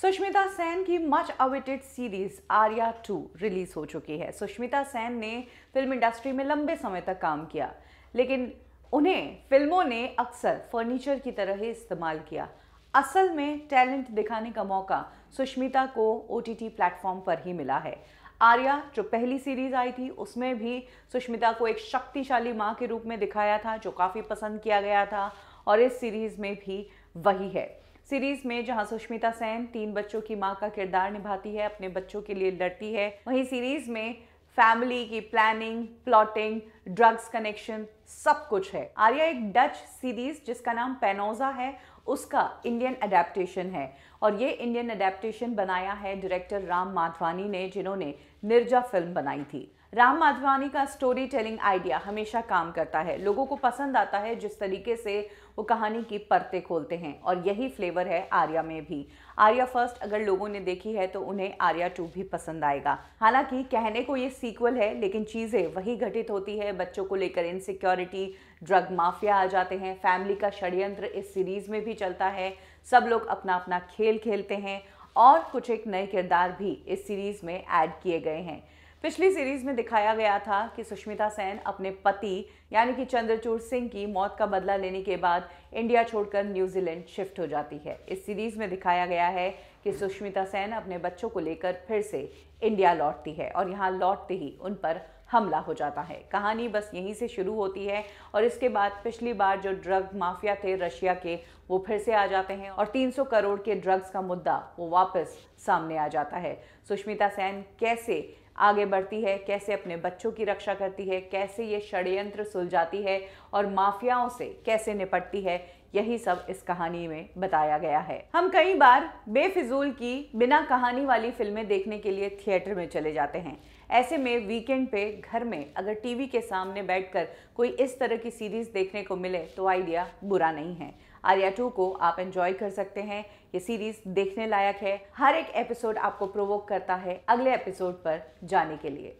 सुष्मिता सेन की much awaited series Aarya two release हो चुकी है सुष्मिता सेन ने फिल्म इंडस्ट्री में लंबे समय तक काम किया लेकिन उन्हें फिल्मों ने अक्सर फर्नीचर की तरह ही इस्तेमाल किया असल में टैलेंट दिखाने का मौका सुष्मिता को ओ टी प्लेटफॉर्म पर ही मिला है आर्या जो पहली सीरीज आई थी उसमें भी सुष्मिता को एक शक्तिशाली माँ के रूप में दिखाया था जो काफ़ी पसंद किया गया था और इस सीरीज़ में भी वही है सीरीज में जहां सुष्मिता सेन तीन बच्चों की मां का किरदार निभाती है अपने बच्चों के लिए लड़ती है वहीं सीरीज में फैमिली की प्लानिंग प्लॉटिंग ड्रग्स कनेक्शन सब कुछ है आर्या एक डच सीरीज जिसका नाम पेनोजा है उसका इंडियन अडेप्टेशन है और ये इंडियन अडेप्टेशन बनाया है डायरेक्टर राम माधवानी ने जिन्होंने निर्जा फिल्म बनाई थी राम माधवानी का स्टोरी टेलिंग आइडिया हमेशा काम करता है लोगों को पसंद आता है जिस तरीके से वो कहानी की परतें खोलते हैं और यही फ्लेवर है आर्या में भी आर्या फर्स्ट अगर लोगों ने देखी है तो उन्हें आर्या टू भी पसंद आएगा हालांकि कहने को ये सीक्वल है लेकिन चीज़ें वही घटित होती है बच्चों को लेकर इनसिक्योरिटी ड्रग माफिया आ जाते हैं फैमिली का षड्यंत्र इस सीरीज़ में भी चलता है सब लोग अपना अपना खेल खेलते हैं और कुछ एक नए किरदार भी इस सीरीज़ में ऐड किए गए हैं पिछली सीरीज में दिखाया गया था कि सुष्मिता सेन अपने पति यानी कि चंद्रचूर सिंह की मौत का बदला लेने के बाद इंडिया छोड़कर न्यूजीलैंड शिफ्ट हो जाती है इस सीरीज में दिखाया गया है कि सुष्मिता सेन अपने बच्चों को लेकर फिर से इंडिया लौटती है और यहाँ लौटते ही उन पर हमला हो जाता है कहानी बस यहीं से शुरू होती है और इसके बाद पिछली बार जो ड्रग माफिया थे रशिया के वो फिर से आ जाते हैं और 300 करोड़ के ड्रग्स का मुद्दा वो वापस सामने आ जाता है सुष्मिता सेन कैसे आगे बढ़ती है कैसे अपने बच्चों की रक्षा करती है कैसे ये षड्यंत्र सुलझाती है और माफियाओं से कैसे निपटती है यही सब इस कहानी में बताया गया है हम कई बार बेफिजूल की बिना कहानी वाली फिल्में देखने के लिए थिएटर में चले जाते हैं ऐसे में वीकेंड पे घर में अगर टीवी के सामने बैठकर कोई इस तरह की सीरीज देखने को मिले तो आइडिया बुरा नहीं है आर्या टू को आप एंजॉय कर सकते हैं ये सीरीज देखने लायक है हर एक एपिसोड आपको प्रोवोक करता है अगले एपिसोड पर जाने के लिए